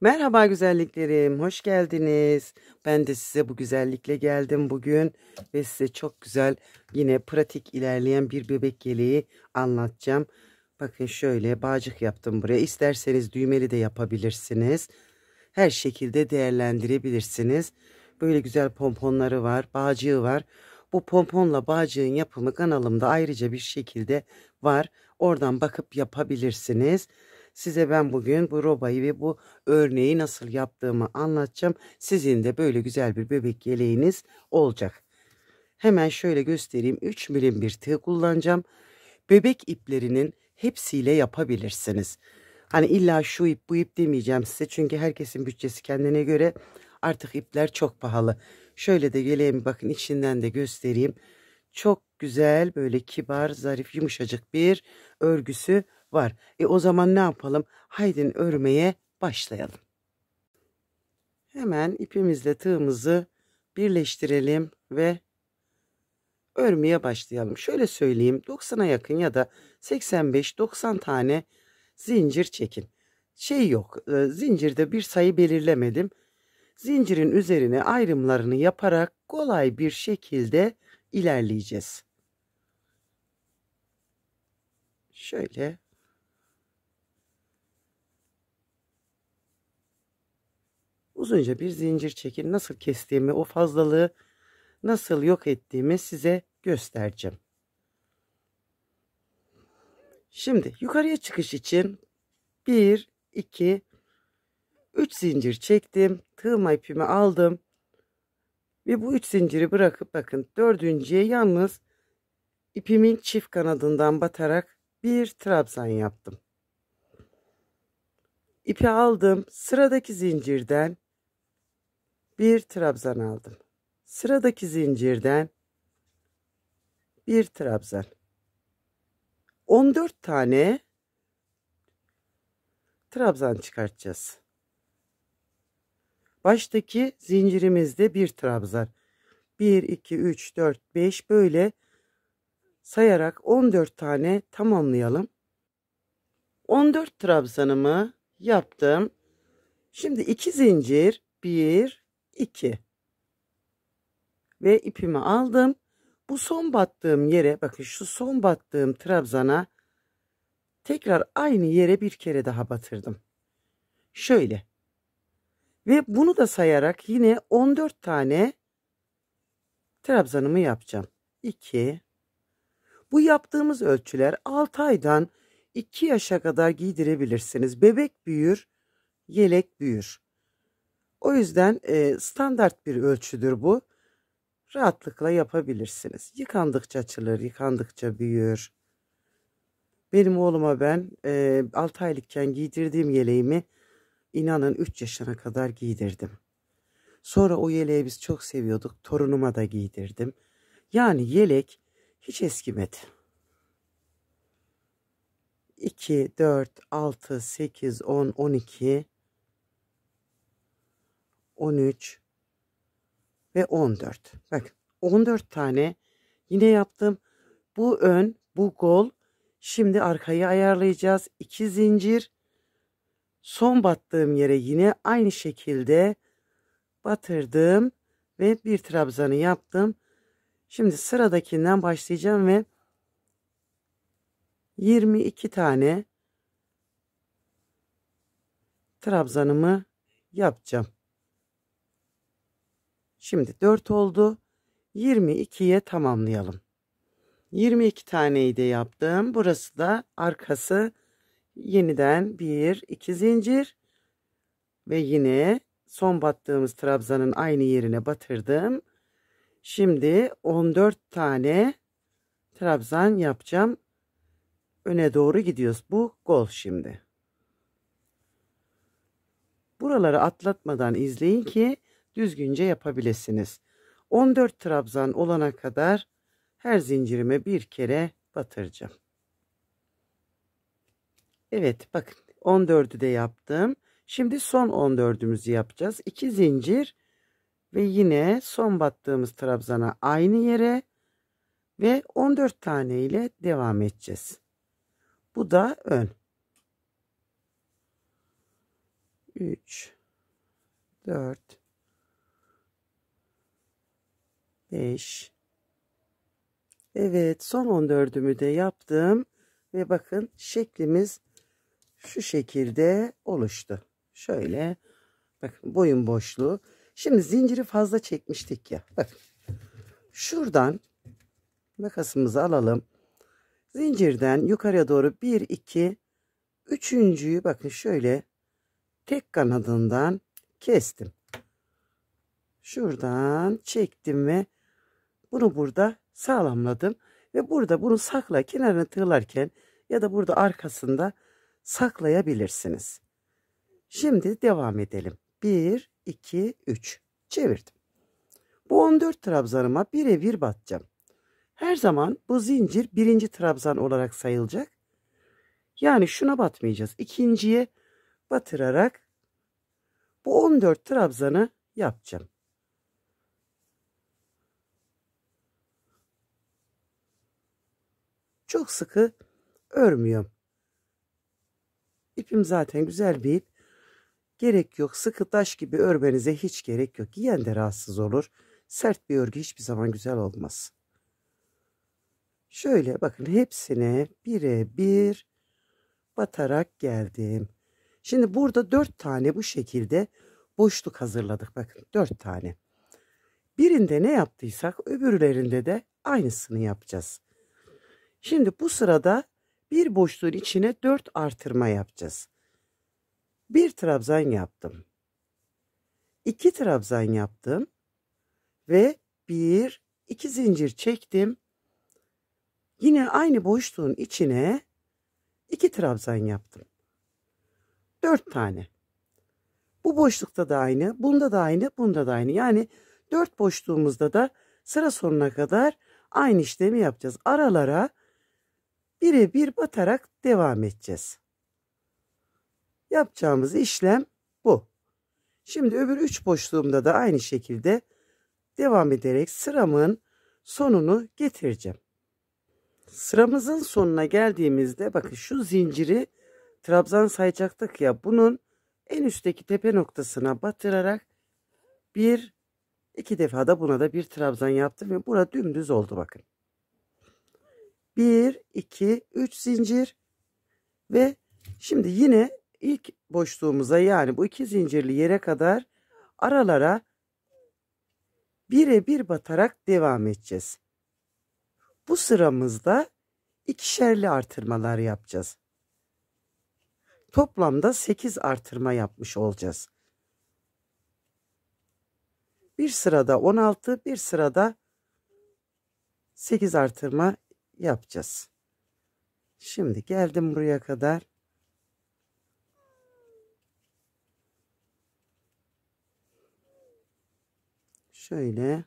Merhaba güzelliklerim, hoş geldiniz. Ben de size bu güzellikle geldim bugün ve size çok güzel yine pratik ilerleyen bir bebek yeleği anlatacağım. Bakın şöyle bağcık yaptım buraya. İsterseniz düğmeli de yapabilirsiniz. Her şekilde değerlendirebilirsiniz. Böyle güzel pomponları var, bağcığı var. Bu pomponla bağcığın yapımı kanalımda ayrıca bir şekilde var. Oradan bakıp yapabilirsiniz. Size ben bugün bu robayı ve bu örneği nasıl yaptığımı anlatacağım. Sizin de böyle güzel bir bebek yeleğiniz olacak. Hemen şöyle göstereyim. 3 milim bir tığ kullanacağım. Bebek iplerinin hepsiyle yapabilirsiniz. Hani illa şu ip bu ip demeyeceğim size. Çünkü herkesin bütçesi kendine göre artık ipler çok pahalı. Şöyle de yeleğimi bakın içinden de göstereyim. Çok güzel böyle kibar, zarif, yumuşacık bir örgüsü var. E o zaman ne yapalım? Haydin örmeye başlayalım. Hemen ipimizle tığımızı birleştirelim ve örmeye başlayalım. Şöyle söyleyeyim 90'a yakın ya da 85-90 tane zincir çekin. Şey yok e, zincirde bir sayı belirlemedim. Zincirin üzerine ayrımlarını yaparak kolay bir şekilde ilerleyeceğiz. şöyle uzunca bir zincir çekin. Nasıl kestiğimi, o fazlalığı nasıl yok ettiğimi size göstereceğim. Şimdi yukarıya çıkış için 1, 2, 3 zincir çektim. Tığma ipimi aldım. Ve bu 3 zinciri bırakıp bakın dördüncüye yalnız ipimin çift kanadından batarak bir trabzan yaptım. İpi aldım. Sıradaki zincirden bir trabzan aldım. Sıradaki zincirden bir trabzan. 14 tane trabzan çıkartacağız. Baştaki zincirimizde bir trabzan. 1 2 3 4 5 böyle sayarak 14 tane tamamlayalım. 14 trabzanımı yaptım. Şimdi 2 zincir 1 2 ve ipimi aldım. Bu son battığım yere bakın şu son battığım trabzana tekrar aynı yere bir kere daha batırdım. Şöyle ve bunu da sayarak yine 14 tane trabzanımı yapacağım. 2 bu yaptığımız ölçüler 6 aydan 2 yaşa kadar giydirebilirsiniz. Bebek büyür, yelek büyür. O yüzden e, standart bir ölçüdür bu. Rahatlıkla yapabilirsiniz. Yıkandıkça açılır, yıkandıkça büyür. Benim oğluma ben e, 6 aylıkken giydirdiğim yeleğimi inanın 3 yaşına kadar giydirdim. Sonra o yeleği biz çok seviyorduk. Torunuma da giydirdim. Yani yelek hiç eskimedi. 2, 4, 6, 8, 10, 12, 13 ve 14. Bak 14 tane yine yaptım. Bu ön, bu gol. Şimdi arkayı ayarlayacağız. 2 zincir. Son battığım yere yine aynı şekilde batırdım ve bir trabzanı yaptım. Şimdi sıradakinden başlayacağım ve 22 tane trabzanımı yapacağım. Şimdi 4 oldu. 22'ye tamamlayalım. 22 taneyi de yaptım. Burası da arkası yeniden 1 2 zincir ve yine son battığımız trabzanın aynı yerine batırdım. Şimdi 14 tane trabzan yapacağım. Öne doğru gidiyoruz. Bu gol şimdi. Buraları atlatmadan izleyin ki düzgünce yapabilirsiniz. 14 trabzan olana kadar her zincirime bir kere batıracağım. Evet bakın 14'ü de yaptım. Şimdi son 14'ümüzü yapacağız. 2 zincir ve yine son battığımız trabzana aynı yere ve 14 tane ile devam edeceğiz. Bu da ön. 3 4 5 Evet son 14'ümü de yaptım ve bakın şeklimiz şu şekilde oluştu. Şöyle bakın boyun boşluğu Şimdi zinciri fazla çekmiştik ya. Bakın. Şuradan makasımızı alalım. Zincirden yukarıya doğru 1, 2, üçüncüyü bakın şöyle tek kanadından kestim. Şuradan çektim ve bunu burada sağlamladım. Ve burada bunu sakla kenarını tığlarken ya da burada arkasında saklayabilirsiniz. Şimdi devam edelim. 1, 2, 3. Çevirdim. Bu 14 trabzanıma birebir batacağım. Her zaman bu zincir birinci trabzan olarak sayılacak. Yani şuna batmayacağız. İkinciye batırarak bu 14 trabzanı yapacağım. Çok sıkı örmüyorum. İpim zaten güzel bir ip. Gerek yok sıkı taş gibi örmenize hiç gerek yok. Yiyen de rahatsız olur. Sert bir örgü hiçbir zaman güzel olmaz. Şöyle bakın hepsine bir batarak geldim. Şimdi burada dört tane bu şekilde boşluk hazırladık. Bakın dört tane. Birinde ne yaptıysak öbürlerinde de aynısını yapacağız. Şimdi bu sırada bir boşluğun içine dört artırma yapacağız. Bir trabzan yaptım. İki trabzan yaptım. Ve bir, iki zincir çektim. Yine aynı boşluğun içine iki trabzan yaptım. Dört tane. Bu boşlukta da aynı, bunda da aynı, bunda da aynı. Yani dört boşluğumuzda da sıra sonuna kadar aynı işlemi yapacağız. Aralara bire bir batarak devam edeceğiz. Yapacağımız işlem bu. Şimdi öbür üç boşluğumda da aynı şekilde devam ederek sıramın sonunu getireceğim. Sıramızın sonuna geldiğimizde bakın şu zinciri trabzan sayacaktık ya bunun en üstteki tepe noktasına batırarak bir iki defa da buna da bir trabzan yaptım ve burada dümdüz oldu bakın. 1 2 3 zincir ve şimdi yine ilk boşluğumuza yani bu iki zincirli yere kadar aralara bire bir batarak devam edeceğiz. Bu sıramızda ikişerli artırmalar yapacağız. Toplamda 8 artırma yapmış olacağız. Bir sırada 16, bir sırada 8 artırma yapacağız. Şimdi geldim buraya kadar. Şöyle.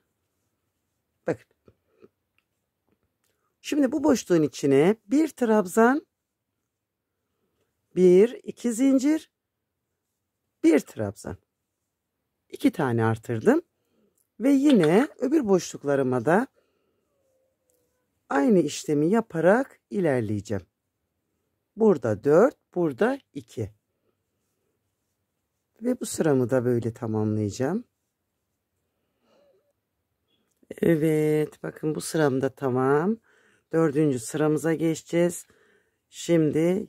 Bakın. Şimdi bu boşluğun içine bir trabzan, bir, iki zincir, bir trabzan. iki tane artırdım. Ve yine öbür boşluklarıma da aynı işlemi yaparak ilerleyeceğim. Burada 4, burada 2. Ve bu sıramı da böyle tamamlayacağım. Evet bakın bu sıramda tamam. Dördüncü sıramıza geçeceğiz. Şimdi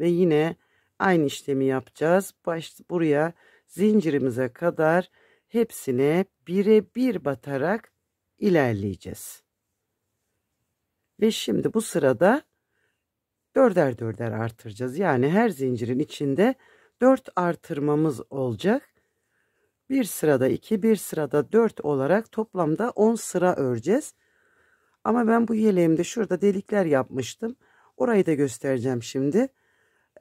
ve yine aynı işlemi yapacağız. Baş, buraya zincirimize kadar hepsine bire bir batarak ilerleyeceğiz. Ve şimdi bu sırada dörder dörder artıracağız. Yani her zincirin içinde dört artırmamız olacak bir sırada iki, bir sırada dört olarak toplamda on sıra öreceğiz. Ama ben bu yeleğimde şurada delikler yapmıştım. Orayı da göstereceğim şimdi.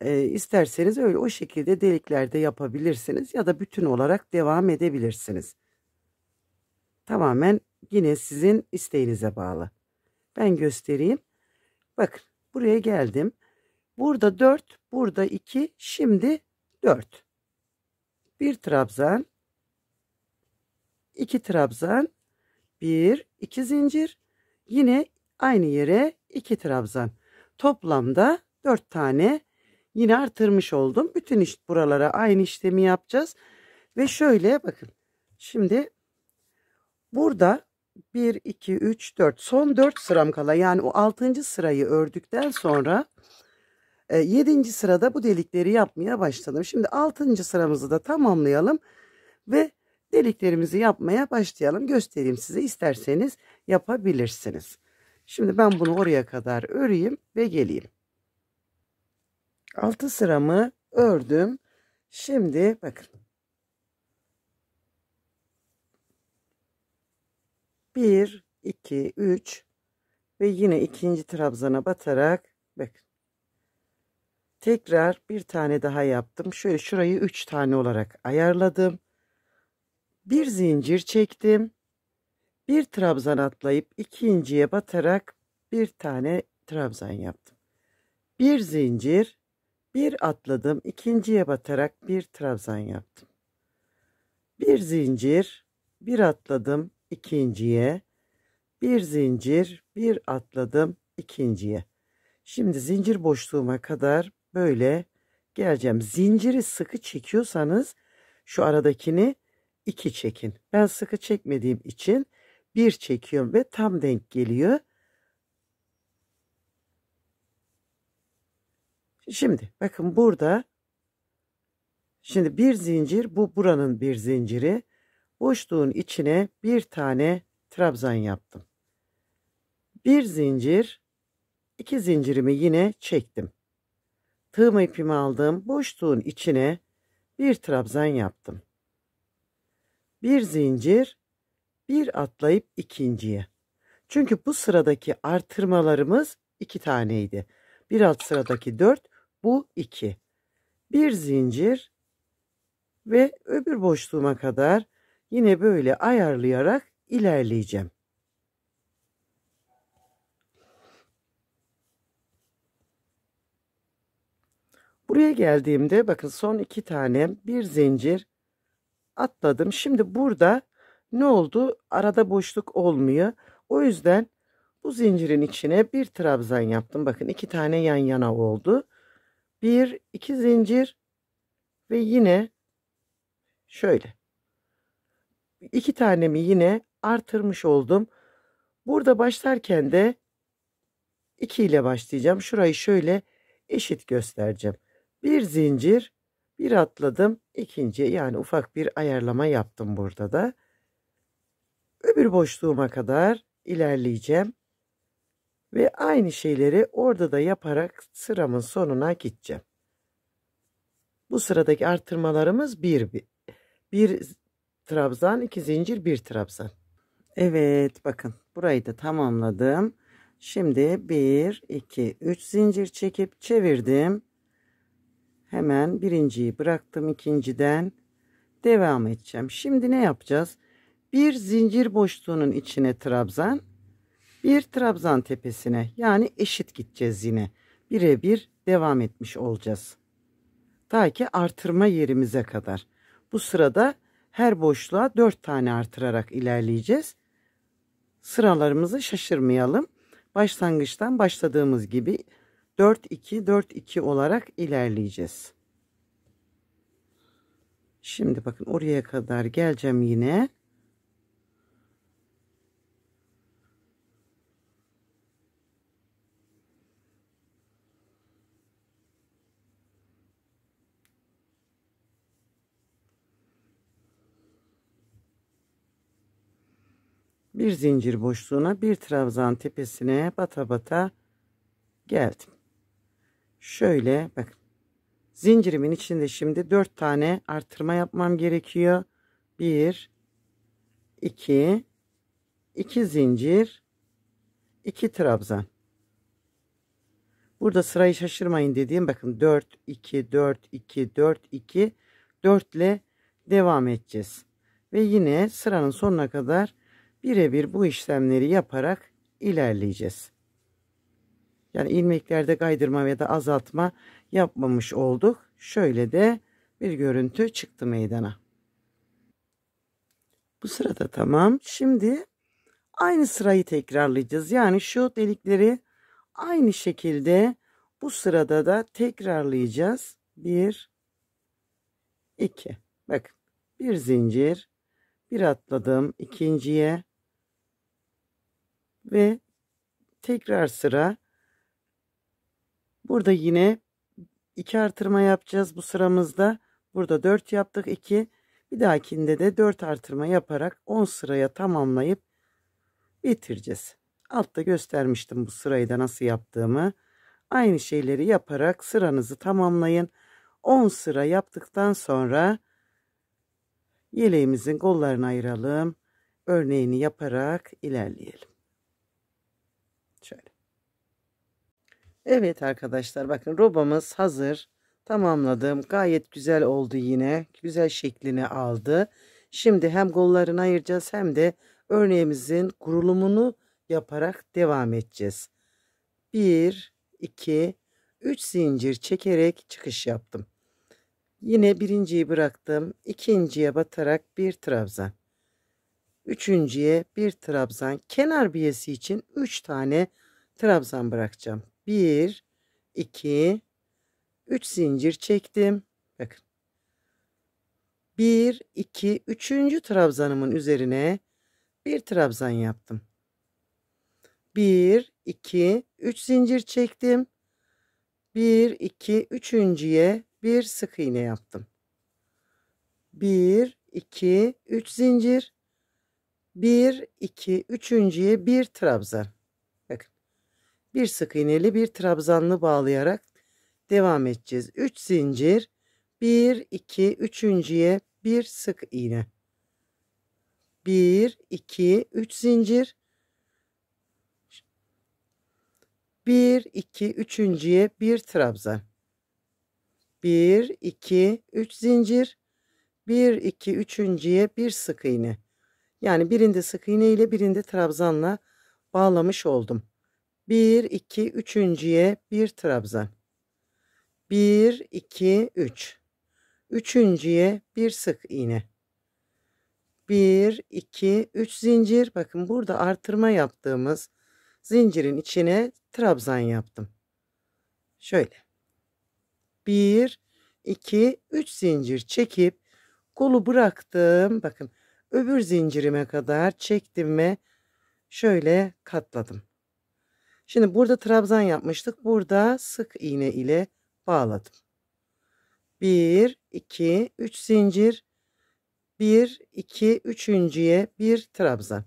Ee, isterseniz öyle o şekilde deliklerde yapabilirsiniz ya da bütün olarak devam edebilirsiniz. Tamamen yine sizin isteğinize bağlı. Ben göstereyim. Bakın buraya geldim. Burada 4, burada 2, şimdi 4. Bir trabzan, 2 trabzan, 1, 2 zincir, yine aynı yere 2 trabzan. Toplamda 4 tane yine artırmış oldum. Bütün iş buralara aynı işlemi yapacağız. Ve şöyle bakın. Şimdi burada 1, 2, 3, 4 son 4 sıram kala yani o 6. sırayı ördükten sonra 7. E, sırada bu delikleri yapmaya başladım. Şimdi 6. sıramızı da tamamlayalım ve deliklerimizi yapmaya başlayalım. Göstereyim size isterseniz yapabilirsiniz. Şimdi ben bunu oraya kadar öreyim ve geleyim. Altı sıramı ördüm. Şimdi bakın. Bir, iki, üç ve yine ikinci trabzana batarak bakın. Tekrar bir tane daha yaptım. Şöyle şurayı üç tane olarak ayarladım. Bir zincir çektim. Bir trabzan atlayıp ikinciye batarak bir tane trabzan yaptım. Bir zincir, bir atladım, ikinciye batarak bir trabzan yaptım. Bir zincir, bir atladım, ikinciye. Bir zincir, bir atladım, ikinciye. Şimdi zincir boşluğuma kadar böyle geleceğim. Zinciri sıkı çekiyorsanız şu aradakini 2 çekin. Ben sıkı çekmediğim için 1 çekiyorum ve tam denk geliyor. Şimdi bakın burada şimdi bir zincir bu buranın bir zinciri boşluğun içine bir tane trabzan yaptım. Bir zincir iki zincirimi yine çektim. Tığım ipimi aldım boşluğun içine bir trabzan yaptım bir zincir, bir atlayıp ikinciye. Çünkü bu sıradaki artırmalarımız iki taneydi. Bir alt sıradaki dört, bu iki. Bir zincir ve öbür boşluğuma kadar yine böyle ayarlayarak ilerleyeceğim. Buraya geldiğimde bakın son iki tane bir zincir atladım. Şimdi burada ne oldu? Arada boşluk olmuyor. O yüzden bu zincirin içine bir trabzan yaptım. Bakın iki tane yan yana oldu. Bir, iki zincir ve yine şöyle. iki tanemi yine artırmış oldum. Burada başlarken de 2 ile başlayacağım. Şurayı şöyle eşit göstereceğim. Bir zincir bir atladım. ikinci yani ufak bir ayarlama yaptım burada da. Öbür boşluğuma kadar ilerleyeceğim. Ve aynı şeyleri orada da yaparak sıramın sonuna gideceğim. Bu sıradaki artırmalarımız bir, bir, bir trabzan, iki zincir, bir trabzan. Evet bakın burayı da tamamladım. Şimdi bir iki üç zincir çekip çevirdim hemen birinciyi bıraktım ikinciden devam edeceğim. Şimdi ne yapacağız? Bir zincir boşluğunun içine trabzan, bir trabzan tepesine yani eşit gideceğiz yine. Birebir devam etmiş olacağız. Ta ki artırma yerimize kadar. Bu sırada her boşluğa 4 tane artırarak ilerleyeceğiz. Sıralarımızı şaşırmayalım. Başlangıçtan başladığımız gibi 4-2 4-2 olarak ilerleyeceğiz. Şimdi bakın oraya kadar geleceğim yine. bir zincir boşluğuna bir trabzan tepesine bata bata geldim şöyle bak, zincirimin içinde şimdi 4 tane artırma yapmam gerekiyor. 1 2 2 zincir 2 trabzan. Burada sırayı şaşırmayın dediğim bakın 4 2 4 2 4 2 4 ile devam edeceğiz. Ve yine sıranın sonuna kadar birebir bu işlemleri yaparak ilerleyeceğiz. Yani ilmeklerde kaydırma ya da azaltma yapmamış olduk. Şöyle de bir görüntü çıktı meydana. Bu sırada tamam. Şimdi aynı sırayı tekrarlayacağız. Yani şu delikleri aynı şekilde bu sırada da tekrarlayacağız. 1 2 Bak, bir zincir bir atladım ikinciye ve tekrar sıra Burada yine 2 artırma yapacağız bu sıramızda. Burada 4 yaptık 2. Bir dahakinde de 4 artırma yaparak 10 sıraya tamamlayıp bitireceğiz. Altta göstermiştim bu sırayı da nasıl yaptığımı. Aynı şeyleri yaparak sıranızı tamamlayın. 10 sıra yaptıktan sonra yeleğimizin kollarını ayıralım. Örneğini yaparak ilerleyelim. Şöyle. Evet arkadaşlar bakın robamız hazır. Tamamladım. Gayet güzel oldu yine. Güzel şeklini aldı. Şimdi hem kollarını ayıracağız hem de örneğimizin kurulumunu yaparak devam edeceğiz. 1, 2, 3 zincir çekerek çıkış yaptım. Yine birinciyi bıraktım. ikinciye batarak bir trabzan. Üçüncüye bir trabzan. Kenar biyesi için 3 tane trabzan bırakacağım. 1 2 3 zincir çektim. Bakın. 1 2 3. trabzanımın üzerine bir trabzan yaptım. 1 2 3 zincir çektim. 1 2 3.ye bir sık iğne yaptım. 1 2 3 zincir. 1 2 3.ye bir trabzan bir sık iğneli bir trabzanlı bağlayarak devam edeceğiz. 3 zincir 1 2 üçüncüye bir sık iğne 1 2 3 zincir 1 2 üçüncüye bir trabzan 1 2 3 zincir 1 2 üçüncüye bir sık iğne yani birinde sık iğne ile birinde trabzanla bağlamış oldum. 1, 2, üçüncüye bir trabzan. 1, 2, 3. Üçüncüye bir sık iğne. 1, 2, 3 zincir. Bakın burada artırma yaptığımız zincirin içine trabzan yaptım. Şöyle. 1, 2, 3 zincir çekip kolu bıraktım. Bakın öbür zincirime kadar çektim ve şöyle katladım. Şimdi burada trabzan yapmıştık. Burada sık iğne ile bağladım. 1, 2, 3 zincir. 1, 2, 3.ye 1 trabzan.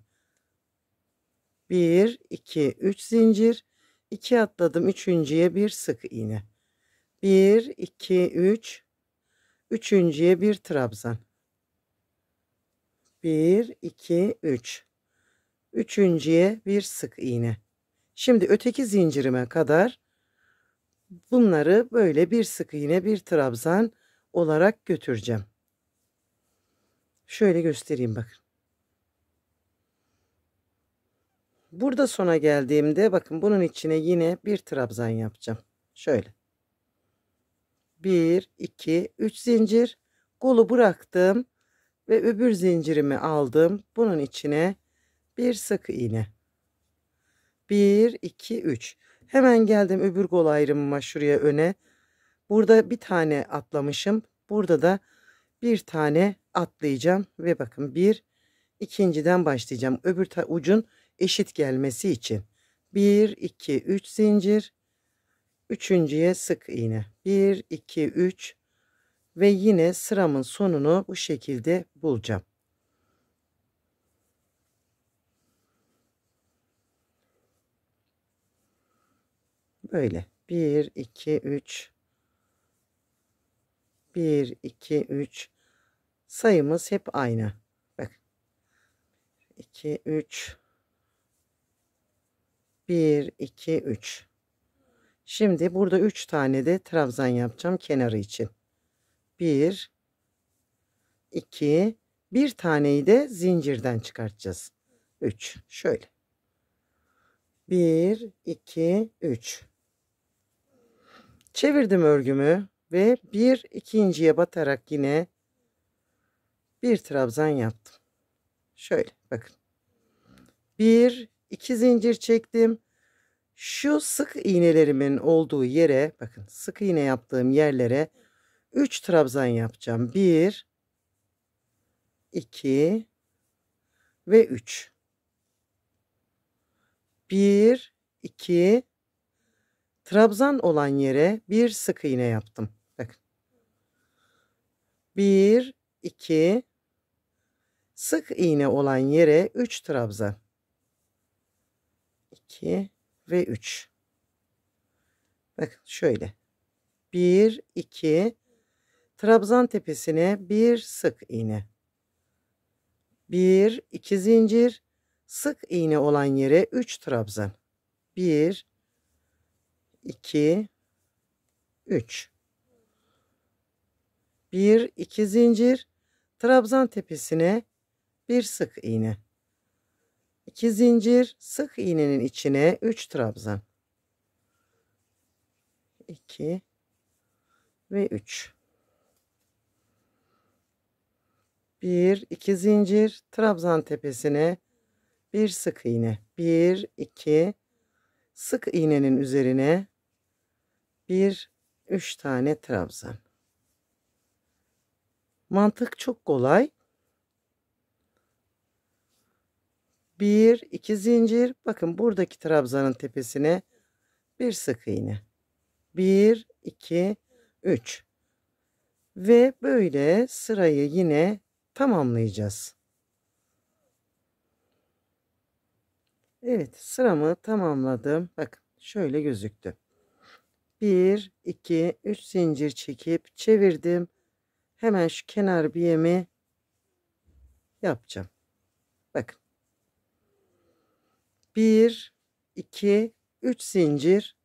1, 2, 3 zincir. 2 atladım. 3.ye 1 sık iğne. 1, 2, 3. 3.ye 1 trabzan. 1, 2, 3. Üçüncüye bir sık iğne. Şimdi öteki zincirime kadar bunları böyle bir sık iğne bir trabzan olarak götüreceğim. Şöyle göstereyim bakın. Burada sona geldiğimde bakın bunun içine yine bir trabzan yapacağım. Şöyle. 1, 2, 3 zincir. Kolu bıraktım ve öbür zincirimi aldım. Bunun içine bir sık iğne. 1, 2, 3. Hemen geldim öbür gol ayrımıma şuraya öne. Burada bir tane atlamışım. Burada da bir tane atlayacağım. Ve bakın bir ikinciden başlayacağım. Öbür ucun eşit gelmesi için. 1, 2, 3 zincir. Üçüncüye sık iğne. 1, 2, 3 ve yine sıramın sonunu bu şekilde bulacağım. böyle. 1, 2, 3. 1, 2, 3. Sayımız hep aynı. Bak. 2, 3. 1, 2, 3. Şimdi burada 3 tane de trabzan yapacağım kenarı için. 1, 2, bir taneyi de zincirden çıkartacağız. 3. Şöyle. 1, 2, 3. Çevirdim örgümü ve bir ikinciye batarak yine bir trabzan yaptım. Şöyle bakın. Bir iki zincir çektim. Şu sık iğnelerimin olduğu yere bakın sık iğne yaptığım yerlere üç trabzan yapacağım. Bir iki ve 3. 1 2 trabzan olan yere bir sık iğne yaptım. Bakın. bir iki sık iğne olan yere üç trabzan. 2 ve üç. Bakın şöyle. bir iki trabzan tepesine bir sık iğne. bir iki zincir sık iğne olan yere üç trabzan. 1 2 3 1 2 zincir trabzan tepesine bir sık iğne 2 zincir sık iğnenin içine 3 trabzan 2 ve 3 1 2 zincir trabzan tepesine bir sık iğne 1 2 sık iğnenin üzerine bir üç tane trabzan. Mantık çok kolay. Bir iki zincir. Bakın buradaki trabzanın tepesine bir sık iğne. Bir iki üç. ve böyle sırayı yine tamamlayacağız. Evet sıramı tamamladım. Bak şöyle gözüktü. 1 2 3 zincir çekip çevirdim. Hemen şu kenar biyemi yapacağım. Bakın. 1 2 3 zincir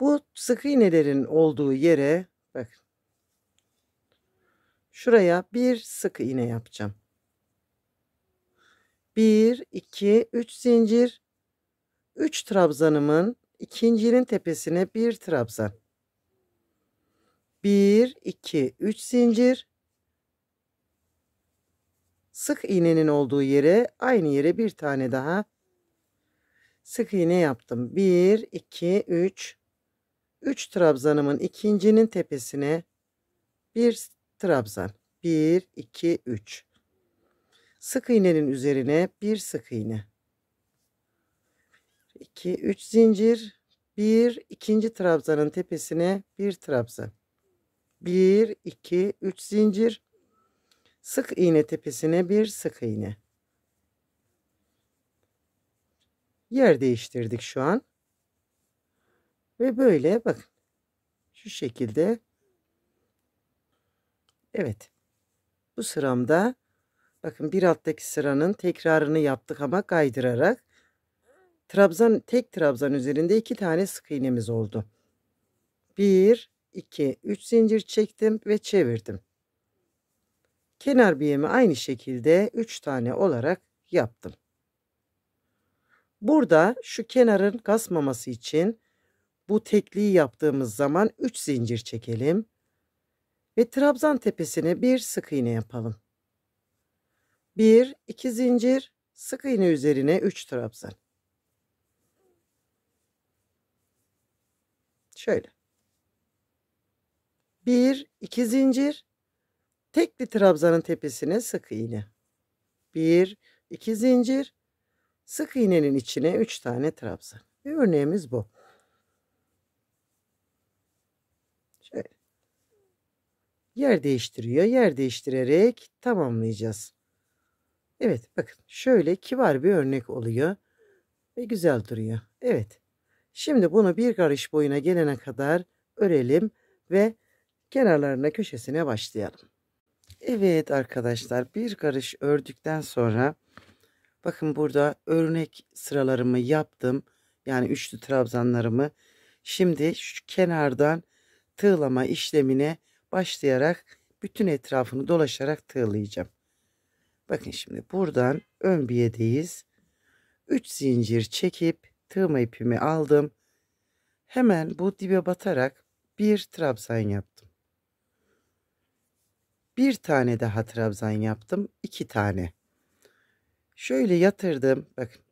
bu sık iğnelerin olduğu yere bakın. Şuraya bir sık iğne yapacağım. 1 2 3 zincir 3 trabzanımın ikincinin tepesine bir trabzan. 1, 2, 3 zincir. Sık iğnenin olduğu yere aynı yere bir tane daha sık iğne yaptım. 1, 2, 3. 3 trabzanımın ikincinin tepesine bir trabzan. 1, 2, 3. Sık iğnenin üzerine bir sık iğne. 2 3 zincir 1 ikinci trabzanın tepesine bir trabzan 1 2 3 zincir sık iğne tepesine bir sık iğne yer değiştirdik şu an ve böyle bak, şu şekilde Evet bu sıramda bakın bir alttaki sıranın tekrarını yaptık ama kaydırarak Trabzan tek trabzan üzerinde iki tane sık iğnemiz oldu. Bir, iki, üç zincir çektim ve çevirdim. Kenar biyemi aynı şekilde üç tane olarak yaptım. Burada şu kenarın kasmaması için bu tekliği yaptığımız zaman üç zincir çekelim ve trabzan tepesine bir sık iğne yapalım. Bir, iki zincir, sık iğne üzerine üç trabzan. Şöyle. Bir, iki zincir. Tekli trabzanın tepesine sık iğne. Bir, iki zincir. Sık iğnenin içine üç tane trabzan. Bir örneğimiz bu. Şöyle. Yer değiştiriyor. Yer değiştirerek tamamlayacağız. Evet bakın şöyle kibar bir örnek oluyor. Ve güzel duruyor. Evet. Şimdi bunu bir karış boyuna gelene kadar örelim ve kenarlarına köşesine başlayalım. Evet arkadaşlar bir karış ördükten sonra bakın burada örnek sıralarımı yaptım. Yani üçlü trabzanlarımı. Şimdi şu kenardan tığlama işlemine başlayarak bütün etrafını dolaşarak tığlayacağım. Bakın şimdi buradan ön biyedeyiz. 3 zincir çekip tığma ipimi aldım. Hemen bu dibe batarak bir trabzan yaptım. Bir tane daha trabzan yaptım. iki tane. Şöyle yatırdım. Bakın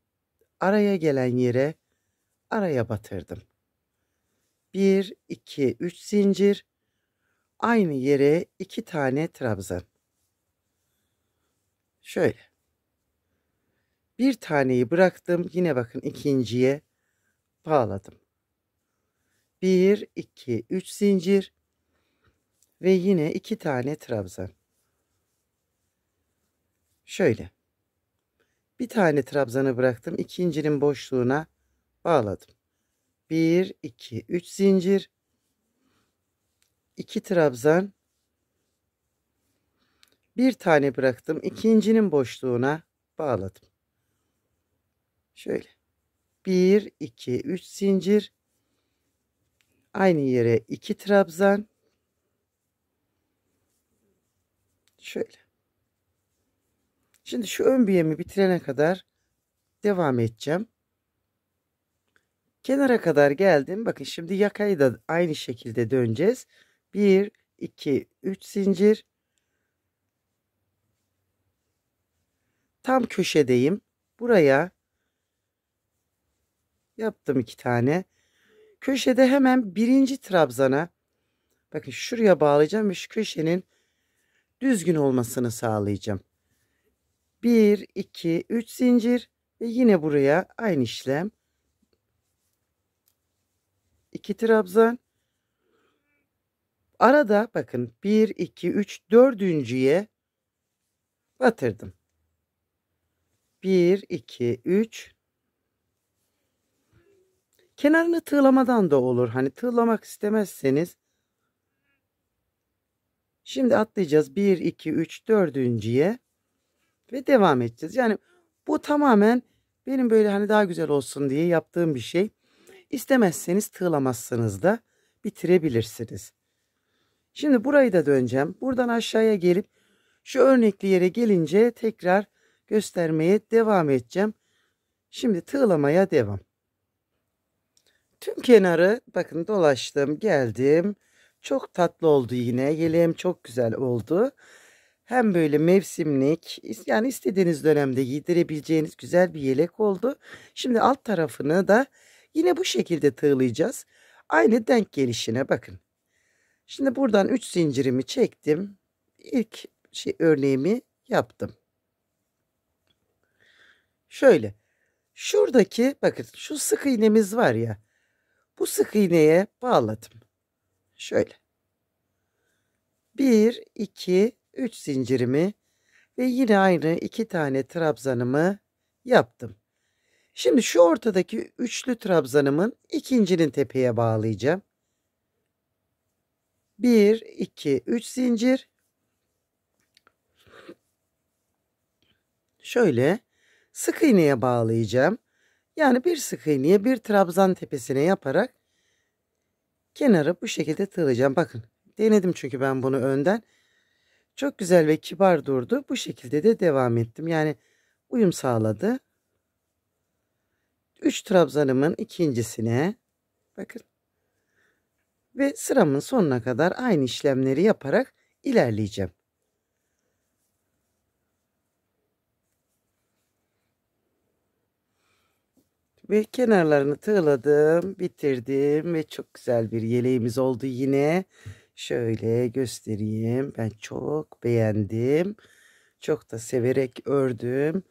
araya gelen yere araya batırdım. 1, 2, 3 zincir. Aynı yere iki tane trabzan. Şöyle. Bir taneyi bıraktım. Yine bakın ikinciye bağladım. 1, 2, 3 zincir ve yine iki tane trabzan. Şöyle. Bir tane trabzanı bıraktım. ikincinin boşluğuna bağladım. 1, 2, 3 zincir. 2 trabzan. Bir tane bıraktım. ikincinin boşluğuna bağladım. Şöyle. 1, 2, 3 zincir. Aynı yere 2 trabzan. Şöyle. Şimdi şu ön büyemi bitirene kadar devam edeceğim. Kenara kadar geldim. Bakın şimdi yakayı da aynı şekilde döneceğiz. 1, 2, 3 zincir. Tam köşedeyim. Buraya Yaptım iki tane. Köşede hemen birinci trabzana bakın şuraya bağlayacağım ve şu köşenin düzgün olmasını sağlayacağım. 1, 2, 3 zincir ve yine buraya aynı işlem. 2 trabzan. Arada bakın 1, 2, 3, dördüncüye batırdım. 1, 2, 3, Kenarını tığlamadan da olur. Hani tığlamak istemezseniz. Şimdi atlayacağız. 1, 2, 3, 4.ye ve devam edeceğiz. Yani bu tamamen benim böyle hani daha güzel olsun diye yaptığım bir şey. İstemezseniz tığlamazsınız da bitirebilirsiniz. Şimdi burayı da döneceğim. Buradan aşağıya gelip şu örnekli yere gelince tekrar göstermeye devam edeceğim. Şimdi tığlamaya devam. Tüm kenarı bakın dolaştım geldim. Çok tatlı oldu yine. Yeleğim çok güzel oldu. Hem böyle mevsimlik yani istediğiniz dönemde giydirebileceğiniz güzel bir yelek oldu. Şimdi alt tarafını da yine bu şekilde tığlayacağız. Aynı denk gelişine bakın. Şimdi buradan 3 zincirimi çektim. ilk şey örneğimi yaptım. Şöyle. Şuradaki bakın şu sık iğnemiz var ya. Bu sık iğneye bağladım. Şöyle. 1, 2, 3 zincirimi ve yine aynı iki tane trabzanımı yaptım. Şimdi şu ortadaki üçlü trabzanımın ikincinin tepeye bağlayacağım. 1, 2, 3 zincir. Şöyle sık iğneye bağlayacağım. Yani bir sık iğneye bir trabzan tepesine yaparak kenara bu şekilde tığlayacağım. Bakın denedim çünkü ben bunu önden. Çok güzel ve kibar durdu. Bu şekilde de devam ettim. Yani uyum sağladı. 3 trabzanımın ikincisine bakın ve sıramın sonuna kadar aynı işlemleri yaparak ilerleyeceğim. Ve kenarlarını tığladım, bitirdim ve çok güzel bir yeleğimiz oldu yine. Şöyle göstereyim. Ben çok beğendim. Çok da severek ördüm.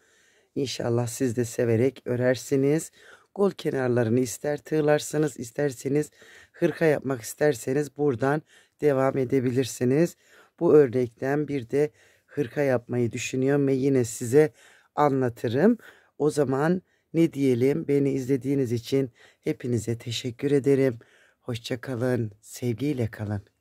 İnşallah siz de severek örersiniz. Gol kenarlarını ister tığlarsanız, isterseniz hırka yapmak isterseniz buradan devam edebilirsiniz. Bu örnekten bir de hırka yapmayı düşünüyorum ve yine size anlatırım. O zaman ne diyelim? Beni izlediğiniz için hepinize teşekkür ederim. Hoşça kalın, sevgiyle kalın.